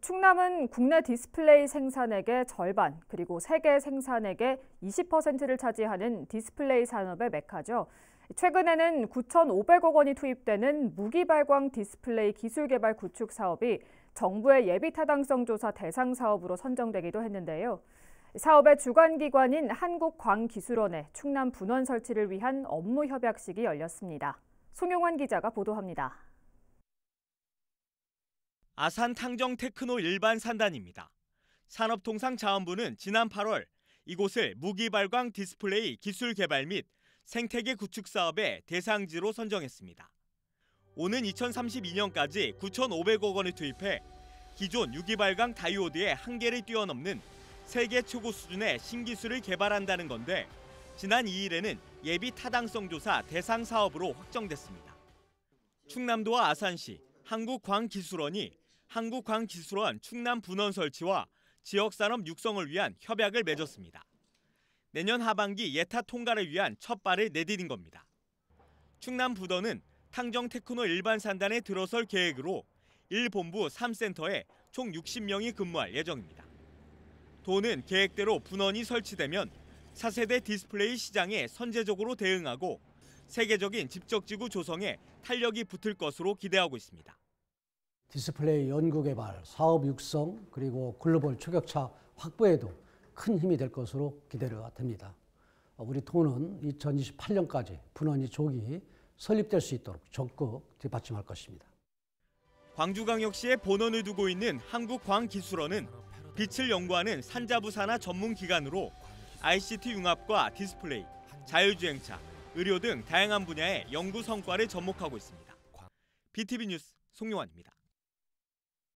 충남은 국내 디스플레이 생산액의 절반, 그리고 세계 생산액의 20%를 차지하는 디스플레이 산업의 메카죠. 최근에는 9,500억 원이 투입되는 무기발광 디스플레이 기술 개발 구축 사업이 정부의 예비 타당성 조사 대상 사업으로 선정되기도 했는데요. 사업의 주관 기관인 한국광기술원의 충남 분원 설치를 위한 업무 협약식이 열렸습니다. 송용환 기자가 보도합니다. 아산 탕정 테크노 일반 산단입니다. 산업통상자원부는 지난 8월 이곳을 무기발광 디스플레이 기술 개발 및 생태계 구축 사업의 대상지로 선정했습니다. 오는 2032년까지 9,500억 원을 투입해 기존 유기발광 다이오드의 한계를 뛰어넘는 세계 최고 수준의 신기술을 개발한다는 건데 지난 2일에는 예비 타당성 조사 대상 사업으로 확정됐습니다. 충남도와 아산시 한국광기술원이 한국광기술원 충남 분원 설치와 지역산업 육성을 위한 협약을 맺었습니다. 내년 하반기 예타 통과를 위한 첫 발을 내디딘 겁니다. 충남 부더는 탕정 테크노 일반 산단에 들어설 계획으로 1본부 3센터에 총 60명이 근무할 예정입니다. 도는 계획대로 분원이 설치되면 4세대 디스플레이 시장에 선제적으로 대응하고 세계적인 집적지구 조성에 탄력이 붙을 것으로 기대하고 있습니다. 디스플레이 연구 개발, 사업 육성, 그리고 글로벌 추격차 확보에도 큰 힘이 될 것으로 기대가 됩니다. 우리 돈은 2028년까지 분원이 조기 설립될 수 있도록 적극 뒷받침할 것입니다. 광주광역시에 본원을 두고 있는 한국광기술원은 빛을 연구하는 산자부산하 전문기관으로 ICT 융합과 디스플레이, 자율주행차, 의료 등 다양한 분야의 연구 성과를 접목하고 있습니다. BTV 뉴스 송용환입니다.